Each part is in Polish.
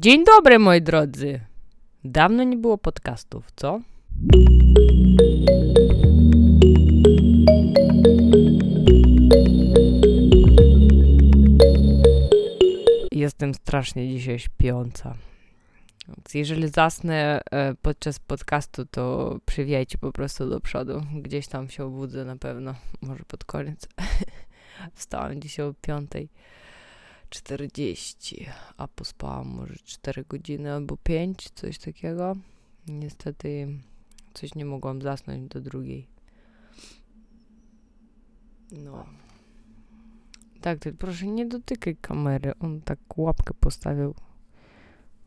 Dzień dobry, moi drodzy. Dawno nie było podcastów, co? Jestem strasznie dzisiaj śpiąca. Więc jeżeli zasnę e, podczas podcastu, to przywijajcie po prostu do przodu. Gdzieś tam się obudzę na pewno, może pod koniec. Wstałam dzisiaj o piątej. 40, a pospałam może 4 godziny albo 5, coś takiego. Niestety coś nie mogłam zasnąć do drugiej. No. Tak, ty proszę nie dotykaj kamery. On tak łapkę postawił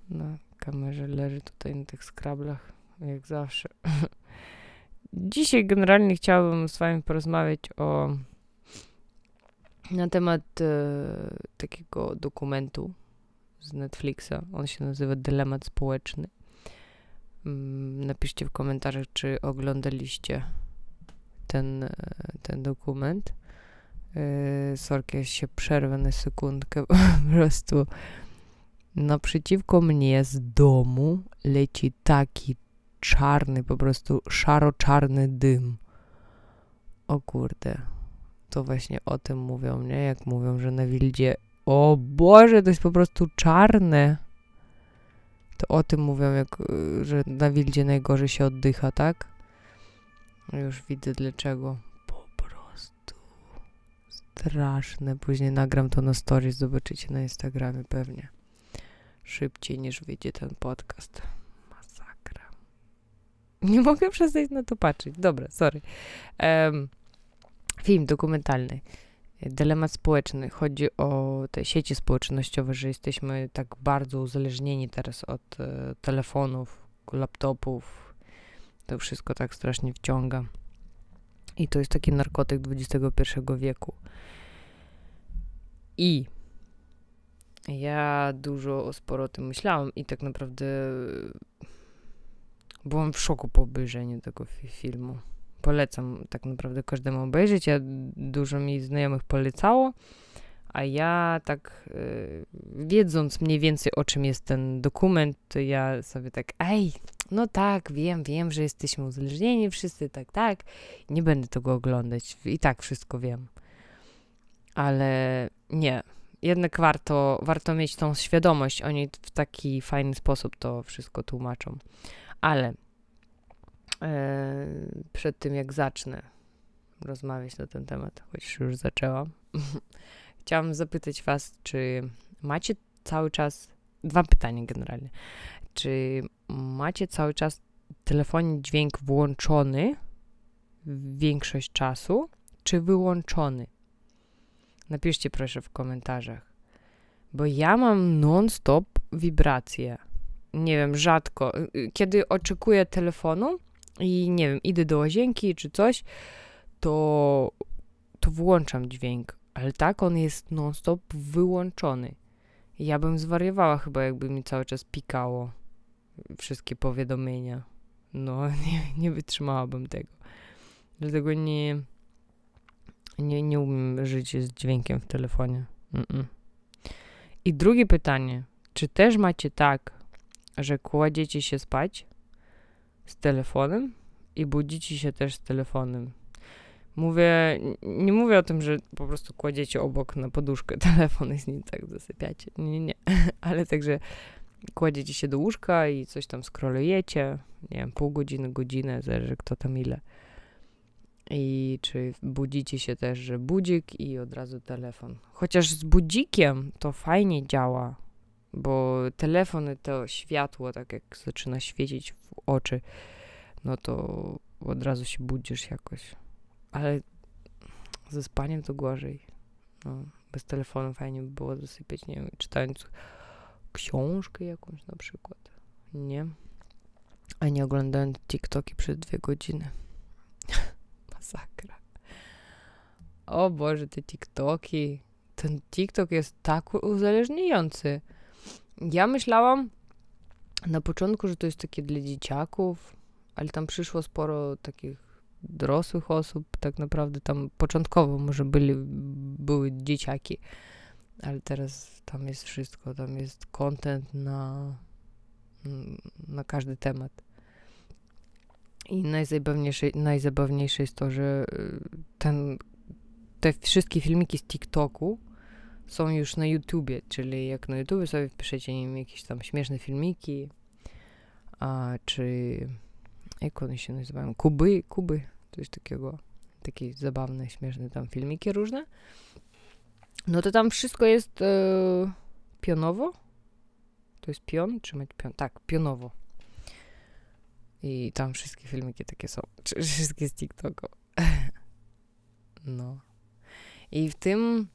na kamerze. Leży tutaj na tych skrablach, jak zawsze. Dzisiaj generalnie chciałabym z wami porozmawiać o na temat e, takiego dokumentu z Netflixa. On się nazywa Dylemat Społeczny. Mm, napiszcie w komentarzach, czy oglądaliście ten, e, ten dokument. Yy, sorki, ja się przerwę na sekundkę, po prostu naprzeciwko mnie z domu leci taki czarny, po prostu szaro-czarny dym. O kurde to właśnie o tym mówią, nie? Jak mówią, że na Wildzie o Boże, to jest po prostu czarne. To o tym mówią, jak, y, że na Wildzie najgorzej się oddycha, tak? Już widzę dlaczego. Po prostu straszne. Później nagram to na stories, zobaczycie na Instagramie pewnie. Szybciej niż wyjdzie ten podcast. Masakra. Nie mogę przestać na to patrzeć. Dobra, sorry. Um, film dokumentalny. E, dylemat społeczny. Chodzi o te sieci społecznościowe, że jesteśmy tak bardzo uzależnieni teraz od e, telefonów, laptopów. To wszystko tak strasznie wciąga. I to jest taki narkotyk XXI wieku. I ja dużo, sporo o tym myślałam i tak naprawdę byłam w szoku po obejrzeniu tego filmu polecam tak naprawdę każdemu obejrzeć. Ja dużo mi znajomych polecało, a ja tak y, wiedząc mniej więcej o czym jest ten dokument, to ja sobie tak, ej, no tak, wiem, wiem, że jesteśmy uzależnieni, wszyscy tak, tak, nie będę tego oglądać, i tak wszystko wiem. Ale nie, jednak warto, warto mieć tą świadomość, oni w taki fajny sposób to wszystko tłumaczą. Ale E, przed tym, jak zacznę rozmawiać na ten temat, choć już zaczęłam, chciałam zapytać Was, czy macie cały czas. Dwa pytania generalnie. Czy macie cały czas telefonie dźwięk włączony większość czasu, czy wyłączony? Napiszcie proszę w komentarzach, bo ja mam non-stop wibracje. Nie wiem, rzadko. Y, y, kiedy oczekuję telefonu, i nie wiem, idę do łazienki czy coś, to, to włączam dźwięk, ale tak on jest non-stop wyłączony. Ja bym zwariowała chyba, jakby mi cały czas pikało wszystkie powiadomienia. No, nie, nie wytrzymałabym tego. Dlatego nie, nie, nie umiem żyć z dźwiękiem w telefonie. Mm -mm. I drugie pytanie. Czy też macie tak, że kładziecie się spać z telefonem i budzicie się też z telefonem. Mówię, nie mówię o tym, że po prostu kładziecie obok na poduszkę telefon i z nim tak zasypiacie. Nie, nie, ale także kładziecie się do łóżka i coś tam skrolejecie, nie wiem, pół godziny, godzinę, zależy kto tam ile. I czy budzicie się też, że budzik i od razu telefon. Chociaż z budzikiem to fajnie działa, bo telefony to światło, tak jak zaczyna świecić oczy, no to od razu się budzisz jakoś. Ale ze spaniem to gorzej. No, bez telefonu fajnie by było zasypiać, nie wiem, czytając książkę jakąś na przykład, nie? A nie oglądając TikToki przez dwie godziny. Masakra. O Boże, te TikToki. Ten TikTok jest tak uzależniający. Ja myślałam, na początku, że to jest takie dla dzieciaków, ale tam przyszło sporo takich dorosłych osób, tak naprawdę tam początkowo może byli, były dzieciaki, ale teraz tam jest wszystko, tam jest content na, na każdy temat. I najzabawniejsze, najzabawniejsze jest to, że y, ten, te wszystkie filmiki z TikToku, są już na YouTubie, czyli jak na YouTubie sobie wpiszecie nie jakieś tam śmieszne filmiki, a, czy jak one się nazywają? Kuby, Kuby, coś takiego, takie zabawne, śmieszne tam filmiki różne. No to tam wszystko jest e, pionowo. To jest pion, czy pion? Tak, pionowo. I tam wszystkie filmiki takie są. Wszystkie z TikToku. No. I w tym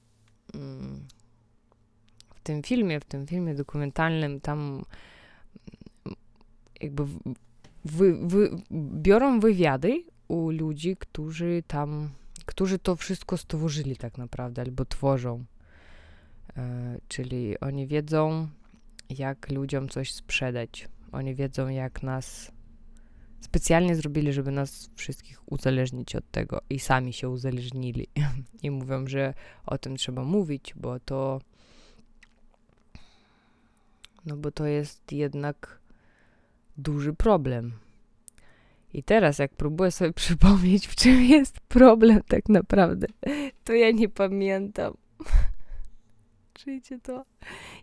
w tym filmie, w tym filmie dokumentalnym, tam mm, jakby wy, wy, biorą wywiady u ludzi, którzy tam, którzy to wszystko stworzyli tak naprawdę, albo tworzą. E, czyli oni wiedzą, jak ludziom coś sprzedać. Oni wiedzą, jak nas specjalnie zrobili, żeby nas wszystkich uzależnić od tego i sami się uzależnili. I mówią, że o tym trzeba mówić, bo to. No bo to jest jednak duży problem. I teraz, jak próbuję sobie przypomnieć, w czym jest problem tak naprawdę, to ja nie pamiętam. Czyjcie to?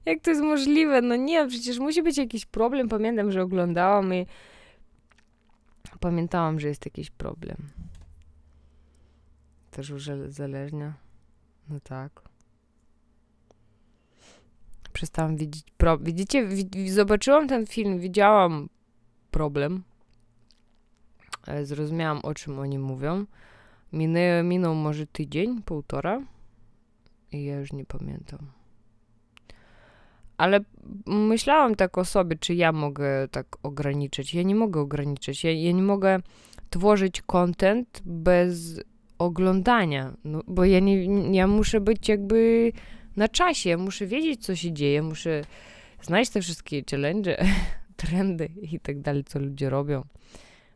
Jak to jest możliwe? No nie, przecież musi być jakiś problem. Pamiętam, że oglądałam i pamiętałam, że jest jakiś problem. Też uzależnia. No tak. Przestałam widzieć Widzicie, zobaczyłam ten film, widziałam problem. E, zrozumiałam, o czym oni mówią. Minę, minął może tydzień, półtora. I ja już nie pamiętam. Ale myślałam tak o sobie, czy ja mogę tak ograniczyć. Ja nie mogę ograniczyć. Ja, ja nie mogę tworzyć content bez oglądania, no, bo ja, nie, ja muszę być jakby na czasie, muszę wiedzieć, co się dzieje, muszę znać te wszystkie challenge, trendy i tak dalej, co ludzie robią.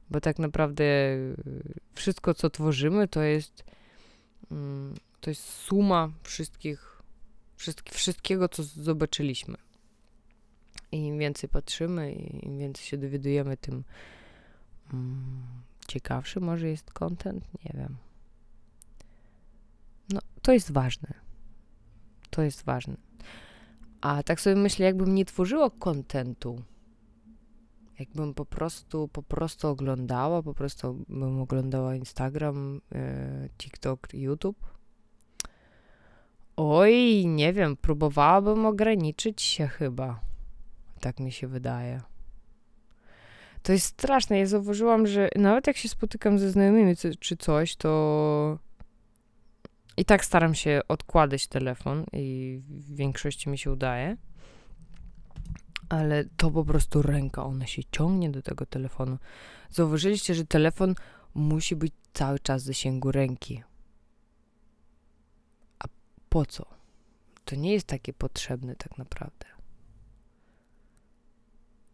Bo tak naprawdę wszystko, co tworzymy, to jest, mm, to jest suma wszystkich wszystkiego, co zobaczyliśmy. I im więcej patrzymy, im więcej się dowiadujemy, tym mm, ciekawszy może jest kontent, nie wiem. No, to jest ważne. To jest ważne. A tak sobie myślę, jakbym nie tworzyła kontentu, jakbym po prostu, po prostu oglądała, po prostu bym oglądała Instagram, e, TikTok, YouTube, Oj, nie wiem, próbowałabym ograniczyć się chyba. Tak mi się wydaje. To jest straszne. Ja zauważyłam, że nawet jak się spotykam ze znajomymi czy coś, to i tak staram się odkładać telefon i w większości mi się udaje. Ale to po prostu ręka, ona się ciągnie do tego telefonu. Zauważyliście, że telefon musi być cały czas w zasięgu ręki po co? To nie jest takie potrzebne tak naprawdę.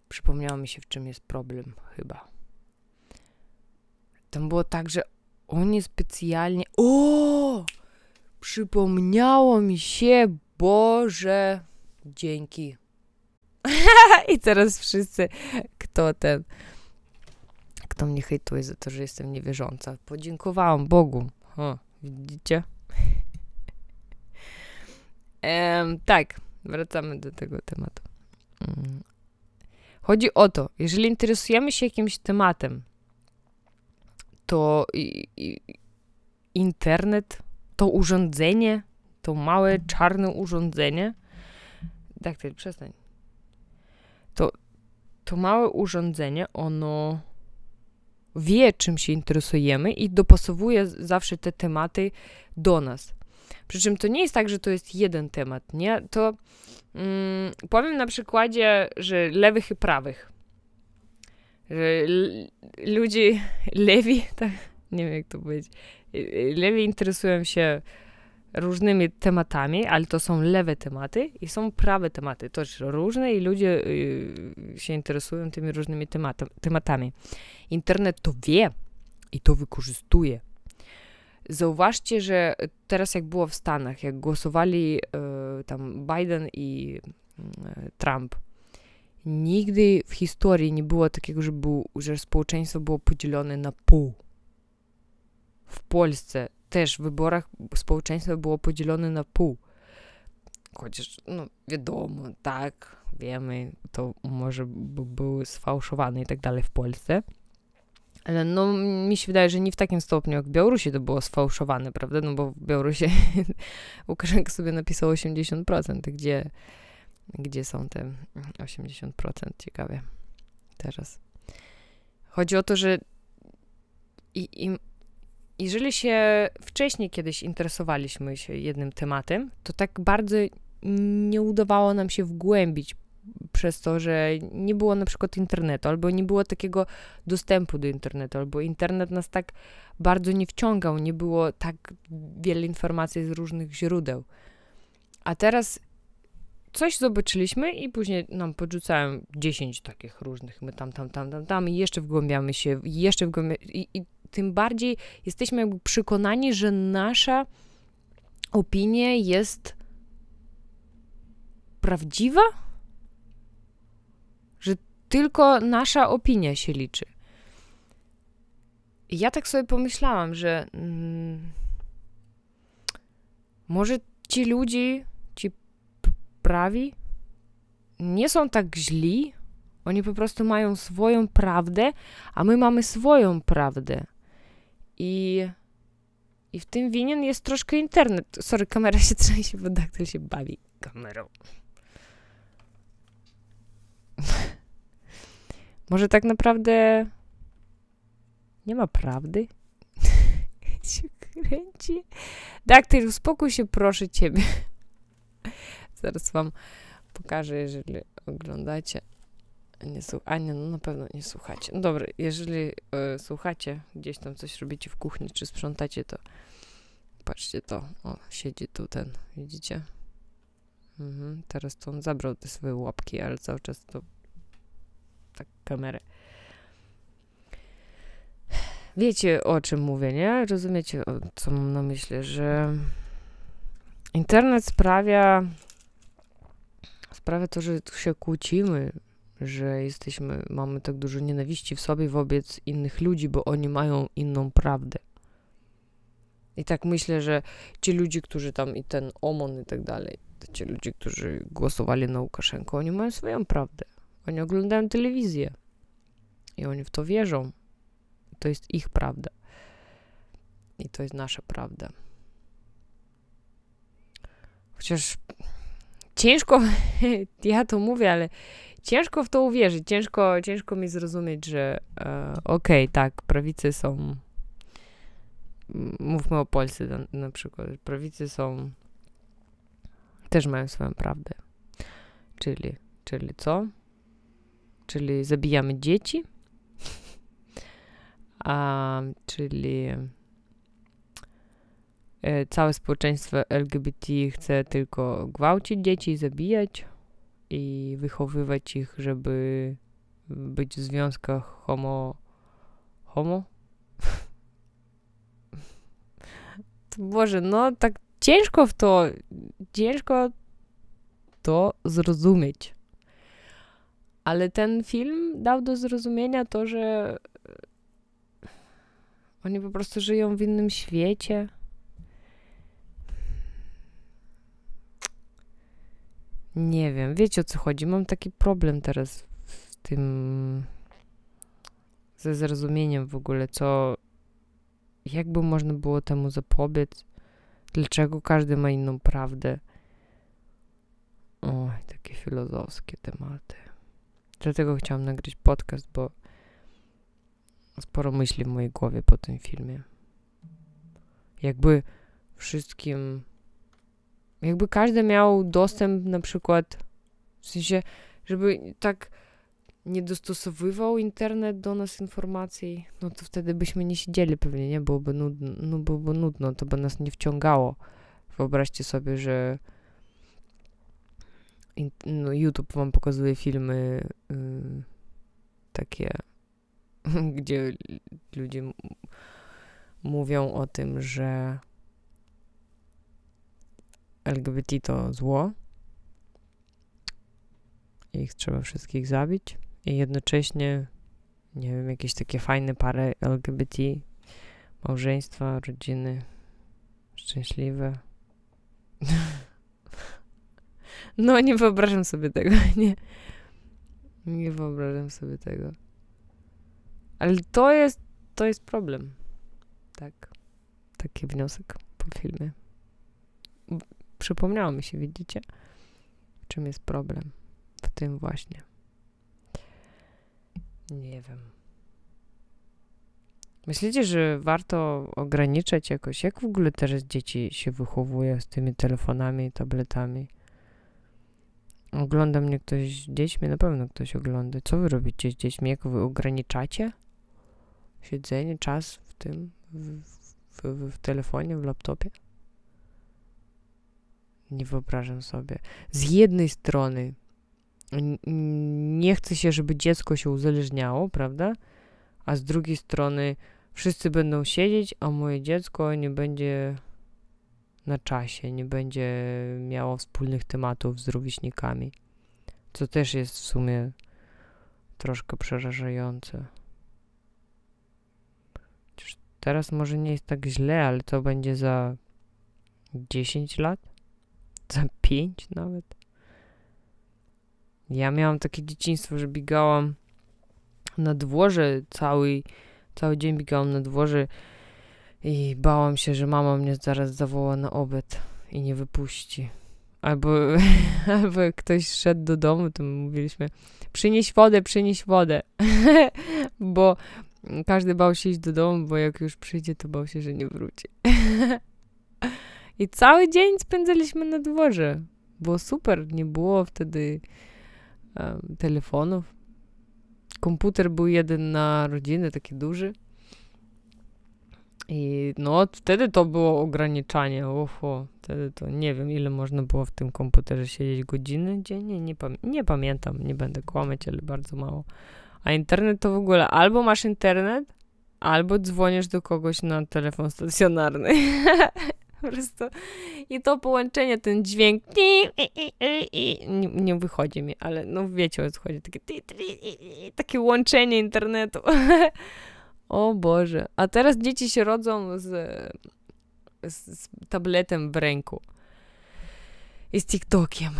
Przypomniało mi się, w czym jest problem, chyba. Tam było tak, że oni specjalnie. O! Przypomniało mi się, Boże, dzięki. I teraz wszyscy, kto ten, kto mnie hejtuje za to, że jestem niewierząca, podziękowałam Bogu. O, widzicie? tak, wracamy do tego tematu. Mm. Chodzi o to, jeżeli interesujemy się jakimś tematem, to i, i, internet, to urządzenie, to małe mhm. czarne urządzenie, tak, ty przestań. To, to małe urządzenie, ono wie, czym się interesujemy i dopasowuje zawsze te tematy do nas. Przy czym to nie jest tak, że to jest jeden temat, nie? To mm, powiem na przykładzie, że lewych i prawych. Że ludzi lewi, tak, nie wiem jak to powiedzieć, y, y, lewi interesują się różnymi tematami, ale to są lewe tematy i są prawe tematy, jest różne i ludzie y, się interesują tymi różnymi tematami. Internet to wie i to wykorzystuje. Zauważcie, że teraz jak było w Stanach, jak głosowali y, tam Biden i y, Trump, nigdy w historii nie było takiego, że, był, że społeczeństwo było podzielone na pół. W Polsce też w wyborach społeczeństwo było podzielone na pół. Chociaż, no wiadomo, tak, wiemy, to może by były sfałszowane i tak dalej w Polsce ale no, mi się wydaje, że nie w takim stopniu jak w Białorusi to było sfałszowane, prawda? No bo w Białorusi Łukaszenka sobie napisał 80%, gdzie, gdzie są te 80%? Ciekawie. Teraz. Chodzi o to, że i, i, jeżeli się wcześniej kiedyś interesowaliśmy się jednym tematem, to tak bardzo nie udawało nam się wgłębić przez to, że nie było na przykład internetu, albo nie było takiego dostępu do internetu, albo internet nas tak bardzo nie wciągał, nie było tak wiele informacji z różnych źródeł. A teraz coś zobaczyliśmy i później nam podrzucają 10 takich różnych, my tam, tam, tam, tam, tam i jeszcze wgłębiamy się, jeszcze wgłębiamy i, i tym bardziej jesteśmy jakby przekonani, że nasza opinia jest prawdziwa? tylko nasza opinia się liczy. I ja tak sobie pomyślałam, że mm, może ci ludzie, ci prawi, nie są tak źli. Oni po prostu mają swoją prawdę, a my mamy swoją prawdę. I, i w tym winien jest troszkę internet. Sorry, kamera się trzęsie, bo daktyl się bawi kamerą. Może tak naprawdę nie ma prawdy? się kręci. Daktyl, uspokój się, proszę ciebie. Zaraz wam pokażę, jeżeli oglądacie. Nie a nie, no na pewno nie słuchacie. No dobra, jeżeli y, słuchacie, gdzieś tam coś robicie w kuchni, czy sprzątacie, to patrzcie to. O, siedzi tu ten, widzicie? Mhm, teraz to on zabrał te swoje łapki, ale cały czas to tak kamerę. Wiecie o czym mówię, nie? Rozumiecie, o co mam na myśli, że internet sprawia, sprawia to, że tu się kłócimy, że jesteśmy, mamy tak dużo nienawiści w sobie wobec innych ludzi, bo oni mają inną prawdę. I tak myślę, że ci ludzie, którzy tam i ten OMON i tak dalej, ci ludzie, którzy głosowali na Łukaszenkę, oni mają swoją prawdę. Oni oglądają telewizję i oni w to wierzą. To jest ich prawda. I to jest nasza prawda. Chociaż ciężko, ja to mówię, ale ciężko w to uwierzyć. Ciężko, ciężko mi zrozumieć, że e, okej, okay, tak, prawicy są. Mówmy o Polsce na, na przykład. Prawicy są. też mają swoją prawdę. Czyli, czyli co? czyli zabijamy dzieci, a, czyli e, całe społeczeństwo LGBT chce tylko gwałcić dzieci, zabijać i wychowywać ich, żeby być w związkach homo... homo? Boże, no tak ciężko w to, ciężko to zrozumieć. Ale ten film dał do zrozumienia to, że e, oni po prostu żyją w innym świecie. Nie wiem, wiecie o co chodzi. Mam taki problem teraz z tym. ze zrozumieniem w ogóle, co. Jakby można było temu zapobiec? Dlaczego każdy ma inną prawdę? Oj, takie filozofskie tematy. Dlatego chciałam nagrać podcast, bo sporo myśli w mojej głowie po tym filmie. Jakby wszystkim. Jakby każdy miał dostęp na przykład. W sensie, żeby tak nie dostosowywał internet do nas informacji, no to wtedy byśmy nie siedzieli pewnie, nie? Byłoby nudno, no byłoby nudno, to by nas nie wciągało. Wyobraźcie sobie, że no YouTube wam pokazuje filmy y, takie, gdzie ludzie mówią o tym, że LGBT to zło. Ich trzeba wszystkich zabić. I jednocześnie, nie wiem, jakieś takie fajne pary LGBT, małżeństwa, rodziny szczęśliwe. No, nie wyobrażam sobie tego, nie. Nie wyobrażam sobie tego. Ale to jest, to jest problem. Tak. Taki wniosek po filmie. Przypomniało mi się, widzicie? Czym jest problem? W tym właśnie. Nie wiem. Myślicie, że warto ograniczać jakoś? Jak w ogóle teraz dzieci się wychowuje z tymi telefonami, tabletami? Ogląda mnie ktoś z dziećmi? Na pewno ktoś ogląda. Co wy robicie z dziećmi? Jak wy ograniczacie siedzenie, czas w tym, w, w, w, telefonie, w laptopie? Nie wyobrażam sobie. Z jednej strony nie chce się, żeby dziecko się uzależniało, prawda? A z drugiej strony wszyscy będą siedzieć, a moje dziecko nie będzie na czasie, nie będzie miało wspólnych tematów z rówieśnikami, co też jest w sumie troszkę przerażające. Chociaż teraz może nie jest tak źle, ale to będzie za 10 lat? Za 5 nawet? Ja miałam takie dzieciństwo, że biegałam na dworze cały, cały dzień biegałam na dworze i bałam się, że mama mnie zaraz zawoła na obiad i nie wypuści. Albo, albo ktoś szedł do domu, to mówiliśmy: przynieś wodę, przynieś wodę. bo każdy bał się iść do domu, bo jak już przyjdzie, to bał się, że nie wróci. I cały dzień spędzaliśmy na dworze. Było super, nie było wtedy um, telefonów. Komputer był jeden na rodzinę, taki duży. I no, wtedy to było ograniczanie. Ucho, wtedy to nie wiem, ile można było w tym komputerze siedzieć godziny dziennie. Nie, pam nie pamiętam, nie będę kłamać, ale bardzo mało. A internet to w ogóle albo masz internet, albo dzwonisz do kogoś na telefon stacjonarny. po prostu. I to połączenie, ten dźwięk nie, nie wychodzi mi, ale no wiecie o co chodzi, takie, takie łączenie internetu. O Boże. A teraz dzieci się rodzą z, z, z tabletem w ręku. I z TikTokiem.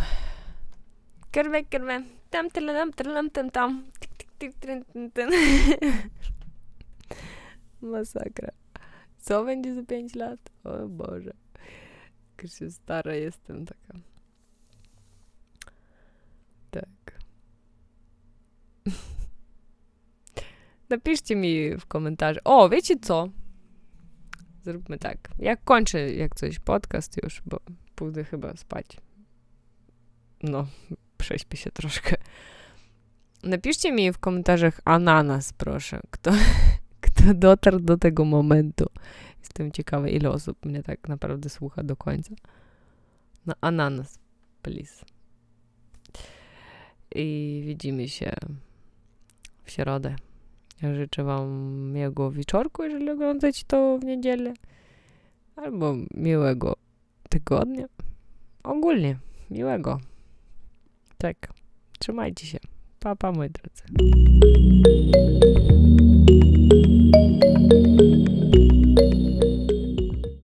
Kerwe, kerwe. Tam, tam, tam, tam, tam. Tik, tik, tik, trin, trin, trin. Masakra. Co będzie za 5 lat? O Boże. Jak się stara jestem taka. Napiszcie mi w komentarzu. O, wiecie co? Zróbmy tak. Jak kończę jak coś podcast już, bo pójdę chyba spać. No, prześpię się troszkę. Napiszcie mi w komentarzach ananas, proszę. Kto, kto dotarł do tego momentu? Jestem ciekawa, ile osób mnie tak naprawdę słucha do końca. No, ananas, please. I widzimy się w środę życzę Wam miłego wieczorku, jeżeli oglądacie to w niedzielę. Albo miłego tygodnia. Ogólnie miłego. Tak. Trzymajcie się. Pa, pa, moi drodzy.